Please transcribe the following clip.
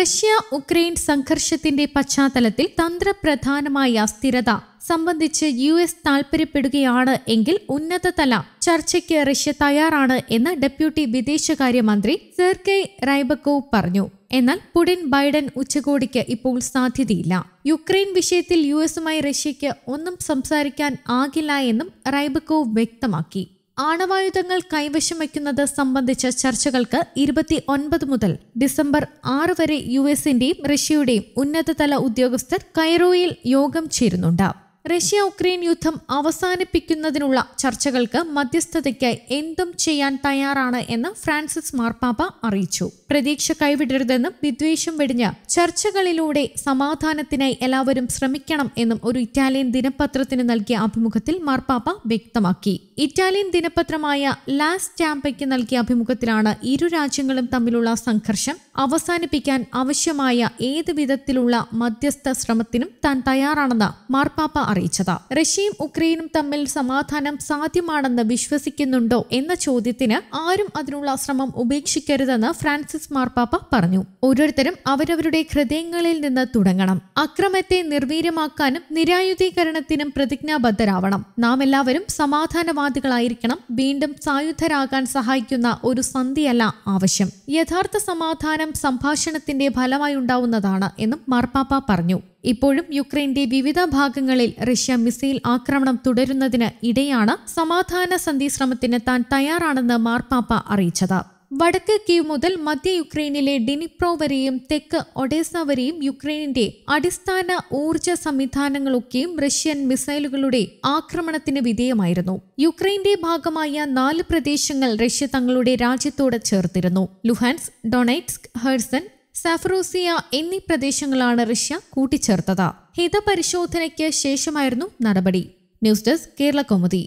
Russia Ukraine സംഘർഷത്തിന്റെ പശ്ചാത്തലത്തിൽ തന്ത്രപ്രധാനമായ അസ്ഥിരത സംബന്ധിച്ച് യു എസ് താൽപര്യപ്പെടുകയാണ് എങ്കിൽ ഉന്നതതല ചർച്ചയ്ക്ക് റഷ്യ തയ്യാറാണ് എന്ന് ഡെപ്യൂട്ടി വിദേശകാര്യമന്ത്രി സെർഗൈ റൈബക്കോവ് പറഞ്ഞു എന്നാൽ പുടിൻ ബൈഡൻ ഉച്ചകോടിക്ക് ഇപ്പോൾ സാധ്യതയില്ല യുക്രൈൻ വിഷയത്തിൽ യു എസുമായി റഷ്യയ്ക്ക് ഒന്നും സംസാരിക്കാൻ ആകില്ല എന്നും റൈബക്കോവ് വ്യക്തമാക്കി ആണവായുധങ്ങൾ കൈവശം വയ്ക്കുന്നത് സംബന്ധിച്ച ചർച്ചകൾക്ക് ഇരുപത്തി ഒൻപത് മുതൽ ഡിസംബർ ആറ് വരെ യു എസിന്റെയും റഷ്യയുടെയും ഉന്നതതല ഉദ്യോഗസ്ഥർ കൈറോയിൽ യോഗം ചേരുന്നുണ്ടാവും റഷ്യ ഉക്രൈൻ യുദ്ധം അവസാനിപ്പിക്കുന്നതിനുള്ള ചർച്ചകൾക്ക് മധ്യസ്ഥതയ്ക്ക് എന്തും ചെയ്യാൻ തയ്യാറാണ് എന്ന് ഫ്രാൻസിസ് മാർപ്പാപ്പ അറിയിച്ചു പ്രതീക്ഷ കൈവിടരുതെന്നും വിദ്വേഷം വെടിഞ്ഞ് ചർച്ചകളിലൂടെ സമാധാനത്തിനായി എല്ലാവരും ശ്രമിക്കണം എന്നും ഒരു ഇറ്റാലിയൻ ദിനപത്രത്തിന് നൽകിയ അഭിമുഖത്തിൽ മാർപ്പാപ്പ വ്യക്തമാക്കി ഇറ്റാലിയൻ ദിനപത്രമായ ലാസ് ടാംപയ്ക്ക് നൽകിയ അഭിമുഖത്തിലാണ് ഇരു രാജ്യങ്ങളും തമ്മിലുള്ള സംഘർഷം അവസാനിപ്പിക്കാൻ ആവശ്യമായ ഏത് വിധത്തിലുള്ള മധ്യസ്ഥ ശ്രമത്തിനും താൻ തയ്യാറാണെന്ന് മാർപ്പാപ്പ അറിയിച്ചത് റഷ്യയും ഉക്രൈനും തമ്മിൽ സമാധാനം സാധ്യമാണെന്ന് വിശ്വസിക്കുന്നുണ്ടോ എന്ന ചോദ്യത്തിന് ആരും അതിനുള്ള ശ്രമം ഉപേക്ഷിക്കരുതെന്ന് ഫ്രാൻസിസ് മാർപ്പാപ്പ പറഞ്ഞു ഓരോരുത്തരും അവരവരുടെ ഹൃദയങ്ങളിൽ നിന്ന് തുടങ്ങണം അക്രമത്തെ നിർവീര്യമാക്കാനും നിരായുധീകരണത്തിനും പ്രതിജ്ഞാബദ്ധരാവണം നാം എല്ലാവരും സമാധാനവാദികളായിരിക്കണം വീണ്ടും സായുധരാകാൻ സഹായിക്കുന്ന ഒരു സന്ധിയല്ല ആവശ്യം യഥാർത്ഥ സമാധാനം സമാധാനം സംഭാഷണത്തിന്റെ ഉണ്ടാവുന്നതാണ് എന്നും മാർപ്പാപ്പ പറഞ്ഞു ഇപ്പോഴും യുക്രൈന്റെ വിവിധ ഭാഗങ്ങളിൽ റഷ്യ മിസൈൽ ആക്രമണം തുടരുന്നതിന് ഇടെയാണ് സമാധാന സന്ധി ശ്രമത്തിന് താൻ തയ്യാറാണെന്ന് മാർപ്പാപ്പ അറിയിച്ചത് വടക്ക് കീവ് മുതൽ മധ്യ യുക്രൈനിലെ ഡിനിപ്രോ വരെയും തെക്ക് ഒഡേസ വരെയും യുക്രൈനിന്റെ അടിസ്ഥാന ഊർജ സംവിധാനങ്ങളൊക്കെയും റഷ്യൻ മിസൈലുകളുടെ ആക്രമണത്തിന് വിധേയമായിരുന്നു യുക്രൈന്റെ ഭാഗമായ നാല് പ്രദേശങ്ങൾ റഷ്യ തങ്ങളുടെ രാജ്യത്തോട് ചേർത്തിരുന്നു ലുഹാൻസ് ഡൊണൈറ്റ്സ്ക് ഹെർസൺ സഫറോസിയ എന്നീ പ്രദേശങ്ങളാണ് റഷ്യ കൂട്ടിച്ചേർത്തത് ഹിതപരിശോധനയ്ക്ക് ശേഷമായിരുന്നു നടപടി ന്യൂസ് ഡെസ്ക് കേരള കൗമുദി